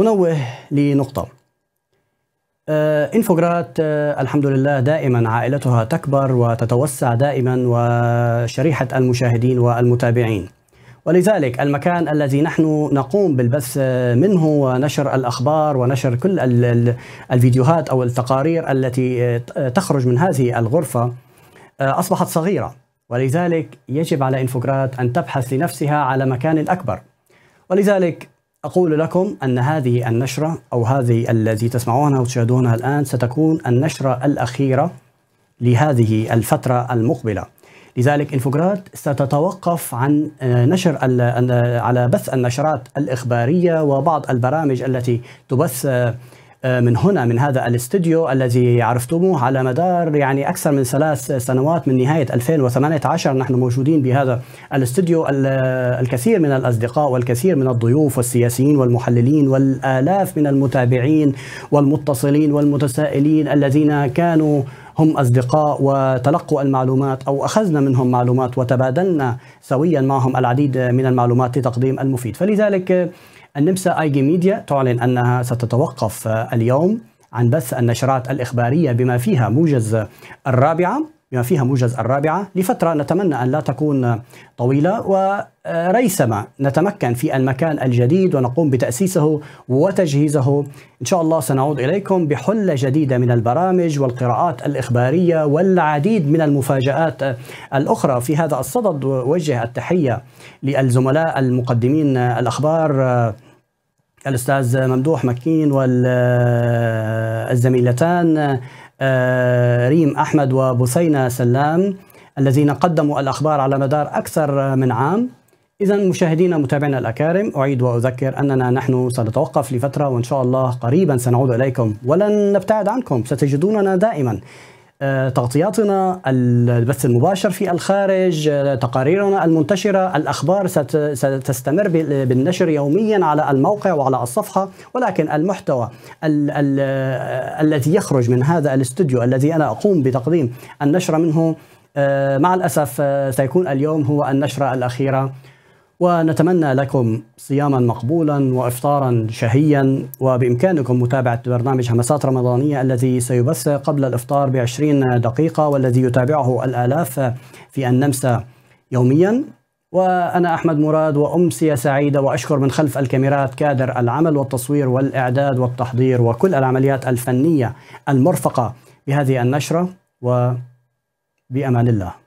أنوه لنقطة آه انفوجرات آه، الحمد لله دائما عائلتها تكبر وتتوسع دائما وشريحة المشاهدين والمتابعين ولذلك المكان الذي نحن نقوم بالبث آه، منه ونشر الأخبار ونشر كل الفيديوهات أو التقارير التي آه، تخرج من هذه الغرفة أصبحت صغيرة ولذلك يجب على إنفوجرات أن تبحث لنفسها على مكان أكبر ولذلك أقول لكم أن هذه النشرة أو هذه التي تسمعونها وتشاهدونها الآن ستكون النشرة الأخيرة لهذه الفترة المقبلة لذلك انفوجراد ستتوقف عن آه، نشر على بث النشرات الإخبارية وبعض البرامج التي تبث آه، آه، من هنا من هذا الاستوديو الذي عرفتموه على مدار يعني أكثر من ثلاث سنوات من نهاية 2018 نحن موجودين بهذا الاستوديو الكثير من الأصدقاء والكثير من الضيوف والسياسيين والمحللين والآلاف من المتابعين والمتصلين والمتسائلين الذين كانوا هم أصدقاء وتلقوا المعلومات أو أخذنا منهم معلومات وتبادلنا سويا معهم العديد من المعلومات لتقديم المفيد فلذلك النمسا اي جي ميديا تعلن انها ستتوقف اليوم عن بث النشرات الاخباريه بما فيها موجز الرابعه بما فيها موجز الرابعه لفتره نتمنى ان لا تكون طويله وريثما نتمكن في المكان الجديد ونقوم بتاسيسه وتجهيزه ان شاء الله سنعود اليكم بحله جديده من البرامج والقراءات الاخباريه والعديد من المفاجات الاخرى في هذا الصدد وجه التحيه للزملاء المقدمين الاخبار الأستاذ ممدوح مكين والزميلتان آه، ريم أحمد وبثينة سلام الذين قدموا الأخبار على مدار أكثر من عام إذا مشاهدينا متابعينا الأكارم أعيد وأذكر أننا نحن سنتوقف لفترة وإن شاء الله قريبا سنعود إليكم ولن نبتعد عنكم ستجدوننا دائما تغطياتنا البث المباشر في الخارج تقاريرنا المنتشرة الأخبار ستستمر بالنشر يوميا على الموقع وعلى الصفحة ولكن المحتوى ال ال الذي يخرج من هذا الاستوديو الذي أنا أقوم بتقديم النشرة منه آه، مع الأسف آه، سيكون اليوم هو النشرة الأخيرة ونتمنى لكم صياما مقبولا وافطارا شهيا وبامكانكم متابعه برنامج همسات رمضانيه الذي سيبث قبل الافطار ب 20 دقيقه والذي يتابعه الالاف في النمسا يوميا وانا احمد مراد وامسيه سعيده واشكر من خلف الكاميرات كادر العمل والتصوير والاعداد والتحضير وكل العمليات الفنيه المرفقه بهذه النشره وبامان الله